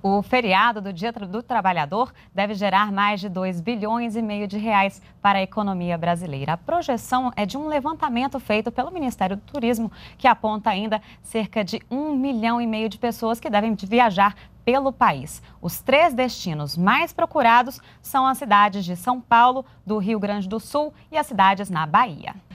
O feriado do Dia do Trabalhador deve gerar mais de 2 bilhões e meio de reais para a economia brasileira. A projeção é de um levantamento feito pelo Ministério do Turismo, que aponta ainda cerca de 1 milhão e meio de pessoas que devem viajar pelo país. Os três destinos mais procurados são as cidades de São Paulo, do Rio Grande do Sul e as cidades na Bahia.